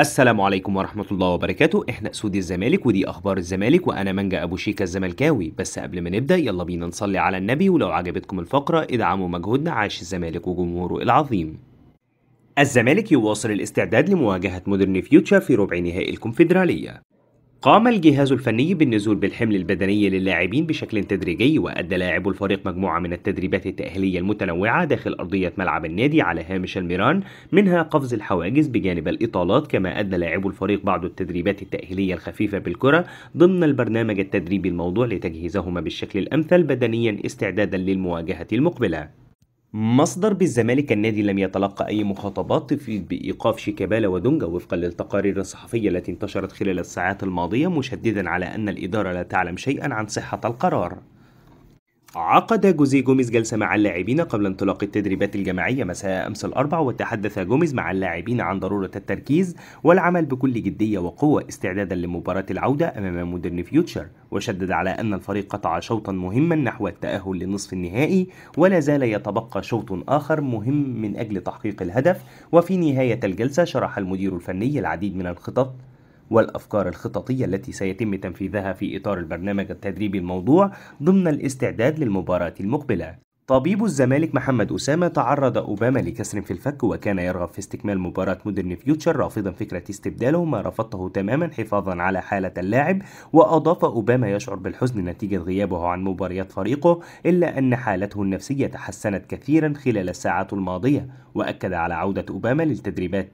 السلام عليكم ورحمة الله وبركاته احنا اسود الزمالك ودي اخبار الزمالك وانا منجا ابو شيكا الزملكاوي بس قبل ما نبدأ يلا بينا نصلي على النبي ولو عجبتكم الفقرة ادعموا مجهودنا عاش الزمالك وجمهوره العظيم الزمالك يواصل الاستعداد لمواجهة مودرن فيوتشر في ربع نهائي الكونفدرالية قام الجهاز الفني بالنزول بالحمل البدني للاعبين بشكل تدريجي وأدى لاعب الفريق مجموعة من التدريبات التأهيلية المتنوعة داخل أرضية ملعب النادي على هامش الميران منها قفز الحواجز بجانب الإطالات كما أدى لاعب الفريق بعض التدريبات التأهيلية الخفيفة بالكرة ضمن البرنامج التدريبي الموضوع لتجهيزهما بالشكل الأمثل بدنيا استعدادا للمواجهة المقبلة مصدر بالزمالك النادي لم يتلقى أي مخاطبات تفيد بإيقاف شيكابالا ودونجا وفقا للتقارير الصحفية التي انتشرت خلال الساعات الماضية مشددا على أن الإدارة لا تعلم شيئا عن صحة القرار عقد جوزيه جوميز جلسة مع اللاعبين قبل انطلاق التدريبات الجماعية مساء أمس الأربع وتحدث جوميز مع اللاعبين عن ضرورة التركيز والعمل بكل جدية وقوة استعدادا لمباراة العودة أمام مودرن فيوتشر وشدد على أن الفريق قطع شوطا مهما نحو التأهل للنصف النهائي ولا زال يتبقى شوط آخر مهم من أجل تحقيق الهدف وفي نهاية الجلسة شرح المدير الفني العديد من الخطط والأفكار الخططية التي سيتم تنفيذها في إطار البرنامج التدريبي الموضوع ضمن الاستعداد للمباراة المقبلة طبيب الزمالك محمد أسامة تعرض أوباما لكسر في الفك وكان يرغب في استكمال مباراة مودرن فيوتشر رافضا فكرة استبداله ما رفضته تماما حفاظا على حالة اللاعب وأضاف أوباما يشعر بالحزن نتيجة غيابه عن مباريات فريقه إلا أن حالته النفسية تحسنت كثيرا خلال الساعات الماضية وأكد على عودة أوباما للتدريبات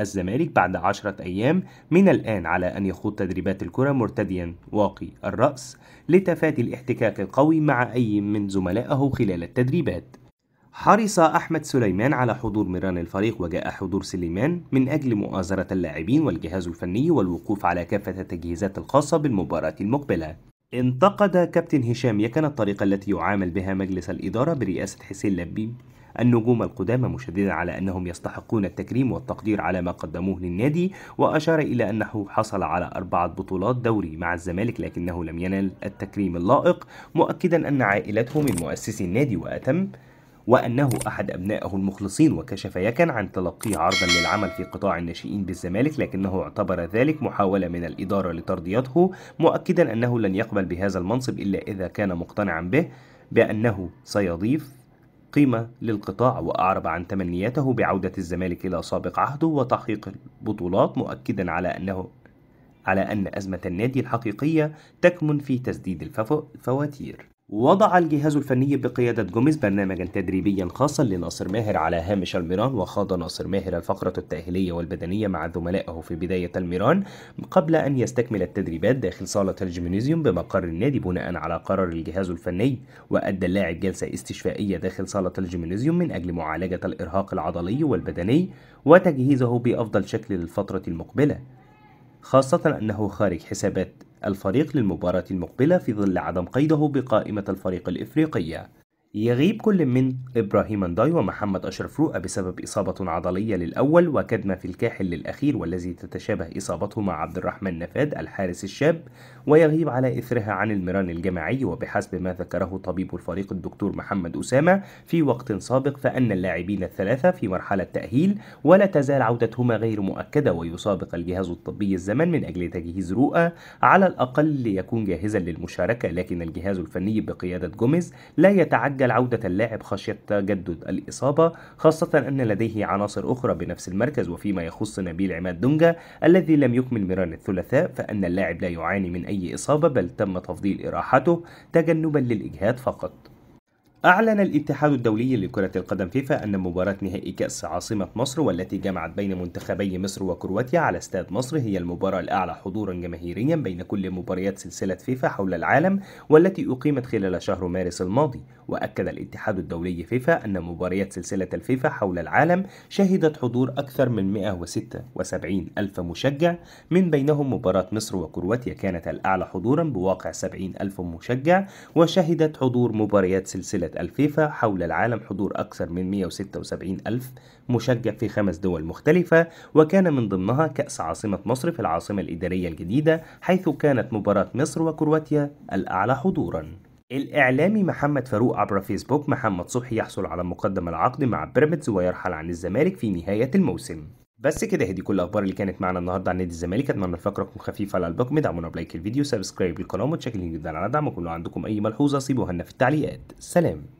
الزمالك بعد عشرة أيام من الآن على أن يخوض تدريبات الكرة مرتديا واقي الرأس لتفادي الاحتكاك القوي مع أي من زملائه خلال التدريبات حرص أحمد سليمان على حضور مران الفريق وجاء حضور سليمان من أجل مؤازرة اللاعبين والجهاز الفني والوقوف على كافة التجهيزات الخاصة بالمباراة المقبلة انتقد كابتن هشام يكن الطريقة التي يعامل بها مجلس الإدارة برئاسة حسين لبيب النجوم القدامى مشددا على أنهم يستحقون التكريم والتقدير على ما قدموه للنادي وأشار إلى أنه حصل على أربعة بطولات دوري مع الزمالك لكنه لم ينل التكريم اللائق مؤكدا أن عائلته من مؤسسي النادي وأتم وأنه أحد أبنائه المخلصين وكشف يكن عن تلقيه عرضا للعمل في قطاع الناشئين بالزمالك لكنه اعتبر ذلك محاولة من الإدارة لترضيته مؤكدا أنه لن يقبل بهذا المنصب إلا إذا كان مقتنعا به بأنه سيضيف قيمة للقطاع وأعرب عن تمنياته بعودة الزمالك إلى سابق عهده وتحقيق البطولات مؤكدا على أنه على أن أزمة النادي الحقيقية تكمن في تسديد الفواتير وضع الجهاز الفني بقيادة جوميز برنامجا تدريبيا خاصا لناصر ماهر على هامش الميران وخاض ناصر ماهر الفقرة التأهيلية والبدنية مع زملائه في بداية الميران قبل أن يستكمل التدريبات داخل صالة الجيمنيزيوم بمقر النادي بناء على قرار الجهاز الفني وأدى اللاعب جلسة استشفائية داخل صالة الجيمنيزيوم من أجل معالجة الإرهاق العضلي والبدني وتجهيزه بأفضل شكل للفترة المقبلة خاصة أنه خارج حسابات الفريق للمباراة المقبلة في ظل عدم قيده بقائمة الفريق الإفريقية يغيب كل من إبراهيم أنداي ومحمد أشرف رؤى بسبب إصابة عضلية للأول وكدمة في الكاحل للأخير والذي تتشابه إصابته مع عبد الرحمن نفاد الحارس الشاب ويغيب على إثرها عن المران الجماعي وبحسب ما ذكره طبيب الفريق الدكتور محمد أسامة في وقت سابق فأن اللاعبين الثلاثة في مرحلة تأهيل ولا تزال عودتهما غير مؤكدة ويسابق الجهاز الطبي الزمن من أجل تجهيز رؤى على الأقل ليكون جاهزا للمشاركة لكن الجهاز الفني بقيادة جوميز لا يتعدى يتعجل عودة اللاعب خشية تجدد الإصابة خاصة أن لديه عناصر أخرى بنفس المركز وفيما يخص نبيل عماد دونجا الذي لم يكمل مران الثلاثاء فأن اللاعب لا يعاني من أي إصابة بل تم تفضيل إراحته تجنبا للإجهاد فقط أعلن الاتحاد الدولي لكرة القدم فيفا أن مباراة نهائي كأس عاصمة مصر والتي جمعت بين منتخبي مصر وكرواتيا على استاد مصر هي المباراة الأعلى حضورا جماهيريا بين كل مباريات سلسلة فيفا حول العالم والتي أقيمت خلال شهر مارس الماضي وأكد الاتحاد الدولي فيفا أن مباريات سلسلة الفيفا حول العالم شهدت حضور أكثر من 176 ألف مشجع من بينهم مباراة مصر وكرواتيا كانت الأعلى حضورا بواقع 70 ألف مشجع وشهدت حضور مباريات سلسلة شركات الفيفا حول العالم حضور أكثر من 176 ألف مشجع في خمس دول مختلفة وكان من ضمنها كأس عاصمة مصر في العاصمة الإدارية الجديدة حيث كانت مباراة مصر وكرواتيا الأعلى حضوراً الإعلامي محمد فاروق عبر فيسبوك محمد صبحي يحصل على مقدم العقد مع بيراميدز ويرحل عن الزمالك في نهاية الموسم بس كده هي دي كل الاخبار اللي كانت معنا النهارده عن نادي الزمالك اتمنى الفقره تكون خفيفه على قلبكم ادعمونا بلايك الفيديو سبسكرايب للقناه متشكرين جدا على دعمكم لو عندكم اي ملحوظه سيبوها لنا في التعليقات سلام